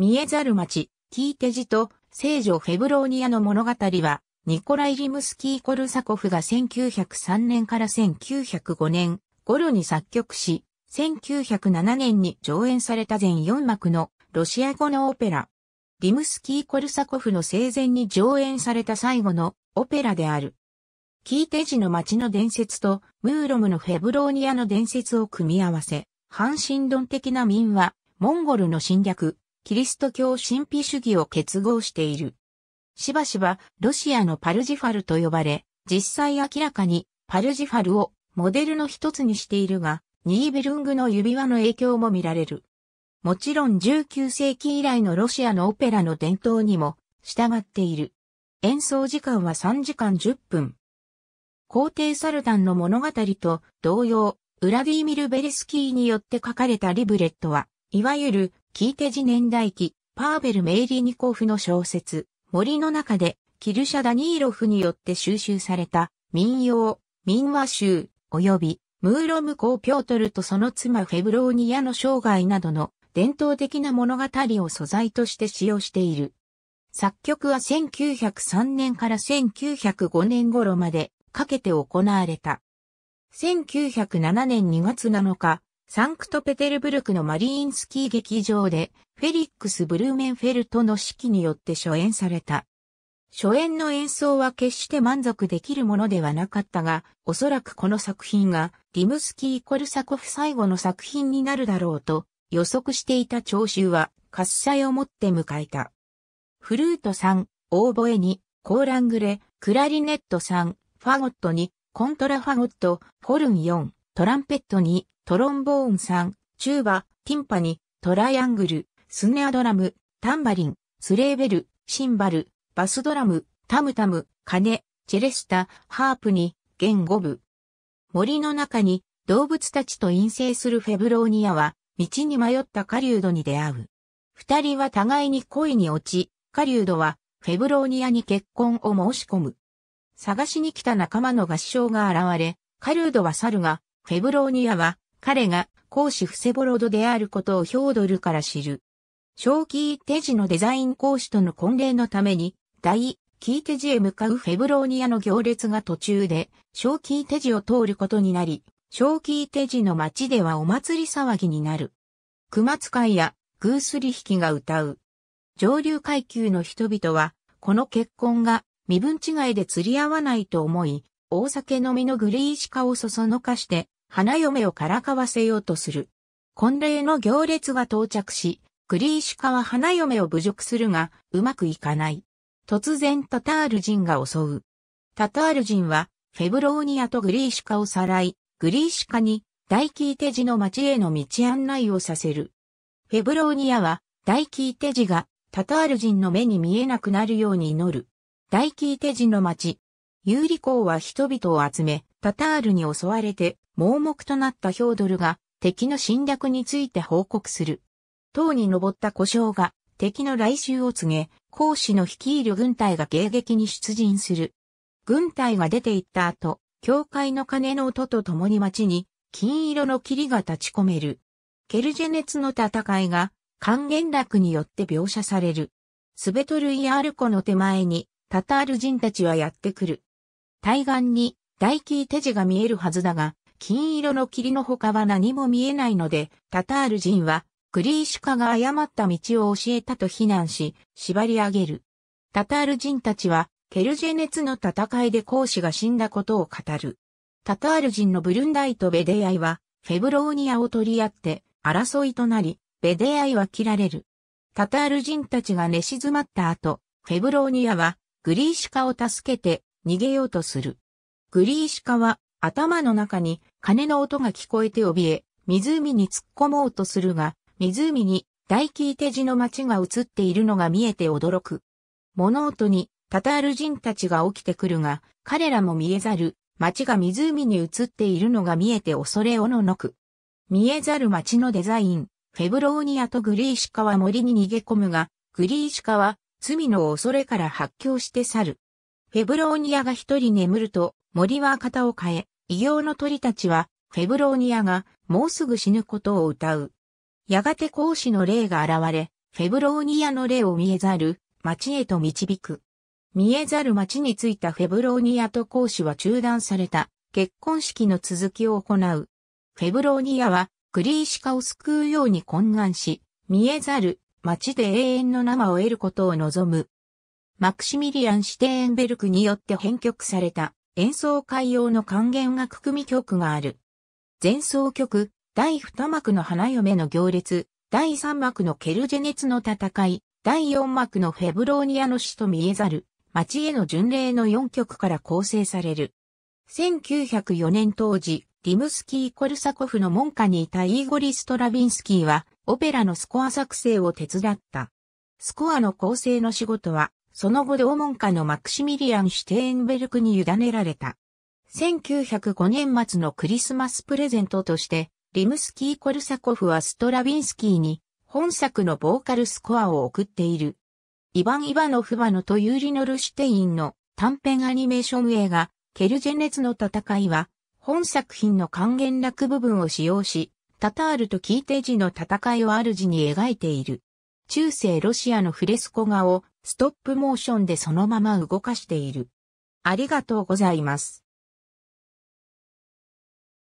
見えざる町、キーテジと聖女フェブローニアの物語は、ニコライ・リムスキー・コルサコフが1903年から1905年頃に作曲し、1907年に上演された全4幕のロシア語のオペラ。リムスキー・コルサコフの生前に上演された最後のオペラである。キーテジの街の伝説とムーロムのフェブローニアの伝説を組み合わせ、半神論的な民話、モンゴルの侵略、キリスト教神秘主義を結合している。しばしばロシアのパルジファルと呼ばれ、実際明らかにパルジファルをモデルの一つにしているが、ニーベルングの指輪の影響も見られる。もちろん19世紀以来のロシアのオペラの伝統にも従っている。演奏時間は3時間10分。皇帝サルタンの物語と同様、ウラディーミル・ベレスキーによって書かれたリブレットは、いわゆるキーテジ年代記、パーベル・メイリニコフの小説、森の中で、キルシャ・ダニーロフによって収集された、民謡、民話集、及び、ムーロム公ピョートルとその妻フェブローニアの生涯などの伝統的な物語を素材として使用している。作曲は1903年から1905年頃までかけて行われた。1907年2月7日、サンクトペテルブルクのマリーンスキー劇場で、フェリックス・ブルーメンフェルトの指揮によって初演された。初演の演奏は決して満足できるものではなかったが、おそらくこの作品がリムスキー・コルサコフ最後の作品になるだろうと予測していた聴衆は喝采をもって迎えた。フルート3、オーボエにコーラングレ、クラリネット3、ファゴット2、コントラファゴット、フォルン4、トランペット2、トロンボーン3、チューバ、ティンパニ、トライアングル、スネアドラム、タンバリン、スレーベル、シンバル、バスドラム、タムタム、カネ、チェレスタ、ハープに、弦5部。森の中に動物たちと陰性するフェブローニアは、道に迷った狩人に出会う。二人は互いに恋に落ち、狩人はフェブローニアに結婚を申し込む。探しに来た仲間の合唱が現れ、狩人は去るが、フェブローニアは彼が公師フセボロドであることをヒョードルから知る。正キーテジのデザイン講師との婚礼のために、大キーテジへ向かうフェブローニアの行列が途中で、正キーテジを通ることになり、正キーテジの街ではお祭り騒ぎになる。熊使いやグースリ引きが歌う。上流階級の人々は、この結婚が身分違いで釣り合わないと思い、大酒飲みのグリーシカをそそのかして、花嫁をからかわせようとする。婚礼の行列が到着し、グリーシュカは花嫁を侮辱するが、うまくいかない。突然タタール人が襲う。タタール人は、フェブローニアとグリーシュカをさらい、グリーシュカに、大キーテジの町への道案内をさせる。フェブローニアは、大キーテジが、タタール人の目に見えなくなるように祈る。大キーテジの町。有利公は人々を集め、タタールに襲われて、盲目となったヒョードルが敵の侵略について報告する。塔に登った故障が敵の来襲を告げ、孔子の率いる軍隊が迎撃に出陣する。軍隊が出て行った後、教会の鐘の音と共に街に金色の霧が立ち込める。ケルジェネツの戦いが還元楽によって描写される。スベトルイアール湖の手前にタタール人たちはやってくる。対岸に大キーテジが見えるはずだが、金色の霧の他は何も見えないので、タタール人は、クリーシュカが誤った道を教えたと非難し、縛り上げる。タタール人たちは、ケルジェネツの戦いで孔子が死んだことを語る。タタール人のブルンダイとベデアイは、フェブローニアを取り合って、争いとなり、ベデアイは切られる。タタール人たちが寝静まった後、フェブローニアは、グリーシカを助けて、逃げようとする。グリーシカは、頭の中に鐘の音が聞こえて怯え、湖に突っ込もうとするが、湖に大木手地の町が映っているのが見えて驚く。物音にタタール人たちが起きてくるが、彼らも見えざる町が湖に映っているのが見えて恐れおののく。見えざる町のデザイン、フェブローニアとグリーシカは森に逃げ込むが、グリーシカは罪の恐れから発狂して去る。フェブローニアが一人眠ると、森は肩を変え、異形の鳥たちは、フェブローニアが、もうすぐ死ぬことを歌う。やがて孔子の霊が現れ、フェブローニアの霊を見えざる、町へと導く。見えざる町に着いたフェブローニアと孔子は中断された、結婚式の続きを行う。フェブローニアは、クリーシカを救うように懇願し、見えざる、町で永遠の生を得ることを望む。マクシミリアン・シテーンベルクによって編曲された。演奏会用の管弦楽組曲がある。前奏曲、第二幕の花嫁の行列、第三幕のケルジェネツの戦い、第四幕のフェブローニアの死と見えざる、町への巡礼の4曲から構成される。1904年当時、リムスキー・コルサコフの門下にいたイーゴリ・ストラビンスキーは、オペラのスコア作成を手伝った。スコアの構成の仕事は、その後同門家のマクシミリアン・シュテーンベルクに委ねられた。1905年末のクリスマスプレゼントとして、リムスキー・コルサコフはストラビンスキーに本作のボーカルスコアを送っている。イヴァン・イヴァノフバノとユーリノル・シュテインの短編アニメーション映画、ケルジェネツの戦いは、本作品の還元楽部分を使用し、タタールとキーテージの戦いを主に描いている。中世ロシアのフレスコ画をストップモーションでそのまま動かしている。ありがとうございます。